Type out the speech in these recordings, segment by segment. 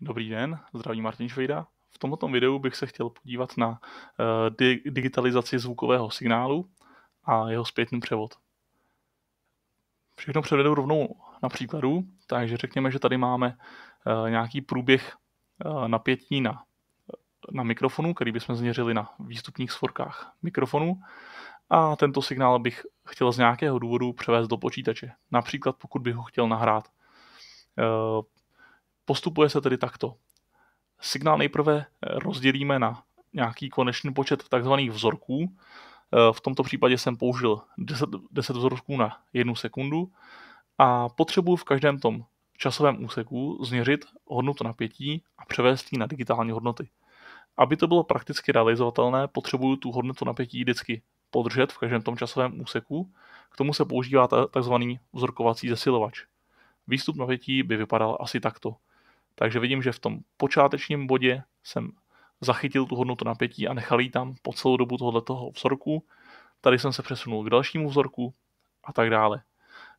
Dobrý den, zdraví Martin Švejda. V tomto videu bych se chtěl podívat na eh, di digitalizaci zvukového signálu a jeho zpětný převod. Všechno převedu rovnou na příkladu, takže řekněme, že tady máme eh, nějaký průběh eh, napětí na, na mikrofonu, který bychom změřili na výstupních svorkách mikrofonu a tento signál bych chtěl z nějakého důvodu převést do počítače. Například pokud bych ho chtěl nahrát Postupuje se tedy takto. Signál nejprve eh, rozdělíme na nějaký konečný počet takzvaných vzorků. Eh, v tomto případě jsem použil 10, 10 vzorků na jednu sekundu a potřebuji v každém tom časovém úseku změřit hodnotu napětí a převést ji na digitální hodnoty. Aby to bylo prakticky realizovatelné, potřebuji tu hodnotu napětí vždycky podržet v každém tom časovém úseku. K tomu se používá tzv. vzorkovací zesilovač. Výstup napětí by vypadal asi takto. Takže vidím, že v tom počátečním bodě jsem zachytil tu hodnotu napětí a nechal ji tam po celou dobu tohoto vzorku. Tady jsem se přesunul k dalšímu vzorku a tak dále.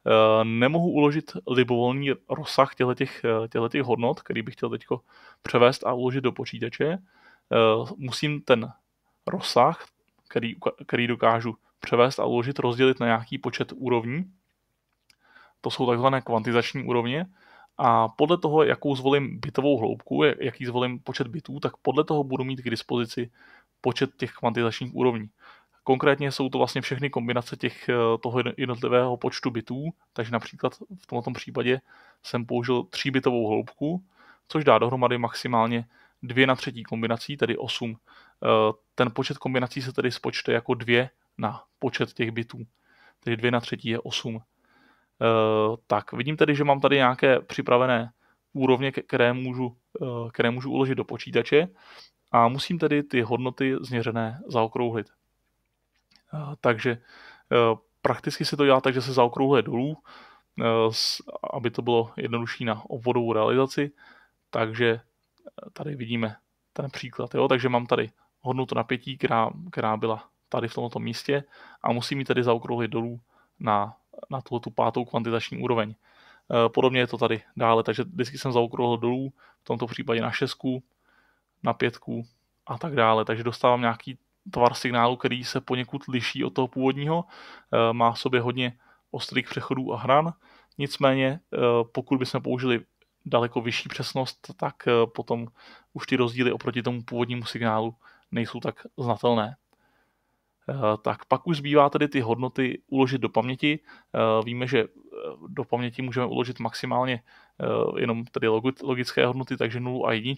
Eh, nemohu uložit libovolný rozsah těchto těch eh, hodnot, který bych chtěl teď převést a uložit do počítače. Eh, musím ten rozsah, který, který dokážu převést a uložit, rozdělit na nějaký počet úrovní. To jsou takzvané kvantizační úrovně, a podle toho, jakou zvolím bitovou hloubku, jaký zvolím počet bitů, tak podle toho budu mít k dispozici počet těch kvantizačních úrovní. Konkrétně jsou to vlastně všechny kombinace těch, eh, toho jednotlivého počtu bitů, takže například v tomto případě jsem použil 3 bitovou hloubku, což dá dohromady maximálně 2 na třetí kombinací, tedy 8. Eh, ten počet kombinací se tedy spočte jako 2 na počet těch bitů, tedy 2 na třetí je 8. Eh, tak, vidím tedy, že mám tady nějaké připravené úrovně, které můžu, eh, které můžu uložit do počítače a musím tedy ty hodnoty změřené zaokrouhlit. Eh, takže prakticky se to dělá tak, že se zaokrouhluje dolů, aby to bylo jednodušší na obvodovou realizaci. Takže tady vidíme ten příklad. Jo? Takže mám tady hodnotu napětí, která, která byla tady v tomto místě a musím ji tedy zaokrouhlit dolů na, na tuto tu pátou kvantitační úroveň. Eh, podobně je to tady dále, takže vždycky jsem zaokrouhl dolů, v tomto případě na šestku, na pětku a tak dále, takže dostávám nějaký tvar signálu, který se poněkud liší od toho původního, eh, má v sobě hodně ostrých přechodů a hran, nicméně eh, pokud bychom použili daleko vyšší přesnost, tak potom už ty rozdíly oproti tomu původnímu signálu nejsou tak znatelné. Eh, tak pak už zbývá tedy ty hodnoty uložit do paměti. Eh, víme, že eh, do paměti můžeme uložit maximálně jenom tedy logické hodnoty, takže 0 a 1,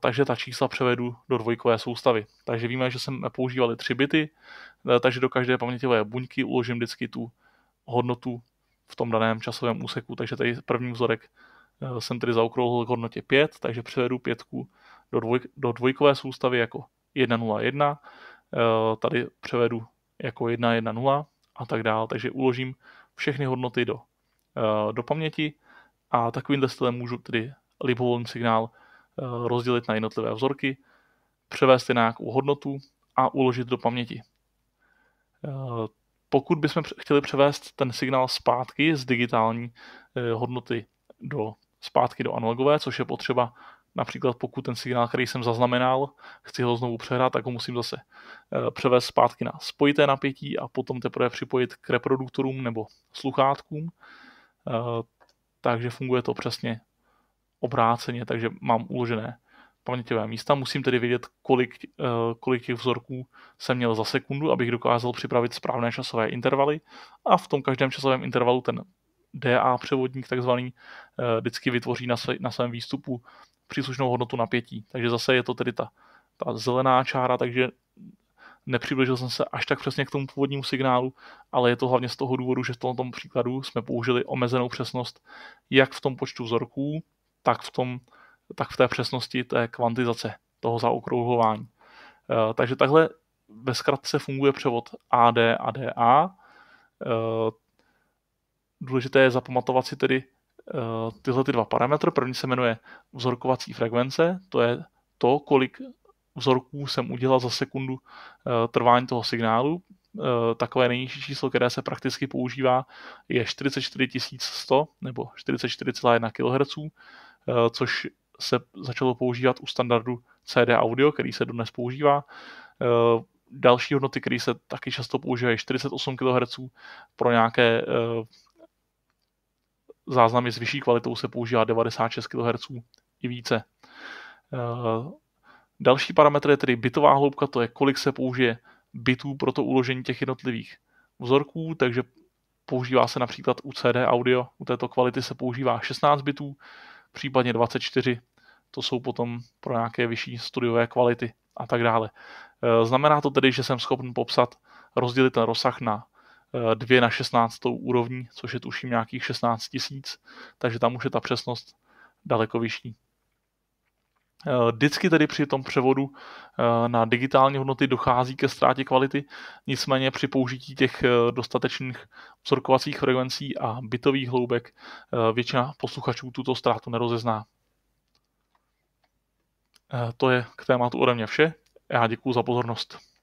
takže ta čísla převedu do dvojkové soustavy. Takže víme, že jsem používali 3 bity, takže do každé paměťové buňky uložím vždycky tu hodnotu v tom daném časovém úseku, takže tady první vzorek jsem tedy zaokrouhlil k hodnotě 5, takže převedu pětku do, dvoj, do dvojkové soustavy jako 101 Eh, tady převedu jako 1.1.0 a tak dále, takže uložím všechny hodnoty do, eh, do paměti a takovýmhle stylem můžu tedy libovolný signál eh, rozdělit na jednotlivé vzorky, převést je na nějakou hodnotu a uložit do paměti. Pokud bychom chtěli převést ten signál zpátky z digitální hodnoty do zpátky do analogové, což je potřeba Například pokud ten signál, který jsem zaznamenal, chci ho znovu přehrát, tak ho musím zase eh, převést zpátky na spojité napětí a potom teprve připojit k reproduktorům nebo sluchátkům. Eh, takže funguje to přesně obráceně, takže mám uložené paměťové místa. Musím tedy vědět, kolik, eh, kolik těch vzorků jsem měl za sekundu, abych dokázal připravit správné časové intervaly a v tom každém časovém intervalu ten DA převodník takzvaný eh, vždycky vytvoří na, své, na svém výstupu příslušnou hodnotu napětí. Takže zase je to tedy ta, ta zelená čára, takže nepřibližil jsem se až tak přesně k tomu původnímu signálu, ale je to hlavně z toho důvodu, že v tomto příkladu jsme použili omezenou přesnost jak v tom počtu vzorků, tak v, tom, tak v té přesnosti té kvantizace toho zaokrouhlování. Eh, takže takhle ve zkratce funguje převod AD a DA důležité je zapamatovat si tedy eh, tyhle ty dva parametry. První se jmenuje vzorkovací frekvence, to je to, kolik vzorků jsem udělal za sekundu eh, trvání toho signálu. Eh, takové nejnižší číslo, které se prakticky používá, je 44 100 nebo 44,1 kHz, což se začalo používat u standardu CD audio, který se dodnes používá. Další hodnoty, které se taky často používají, 48 kHz pro nějaké záznamy s vyšší kvalitou se používá 96 kHz i více. Eh, další parametr je tedy bitová hloubka, to je kolik se použije bitů pro to uložení těch jednotlivých vzorků, takže používá se například u CD audio, u této kvality se používá 16 bitů, případně 24, to jsou potom pro nějaké vyšší studiové kvality a tak dále. Eh, znamená to tedy, že jsem schopen popsat, rozdělit ten rozsah na Eh, dvě na 16. úrovní, což je tuším nějakých 16 tisíc, takže tam už je ta přesnost daleko vyšší. Eh, vždycky tedy při tom převodu eh, na digitální hodnoty dochází ke ztrátě kvality, nicméně při použití těch dostatečných vzorkovacích frekvencí a bitových hloubek většina posluchačů tuto ztrátu nerozezná. To je k tématu ode mě vše. Já děkuji za pozornost.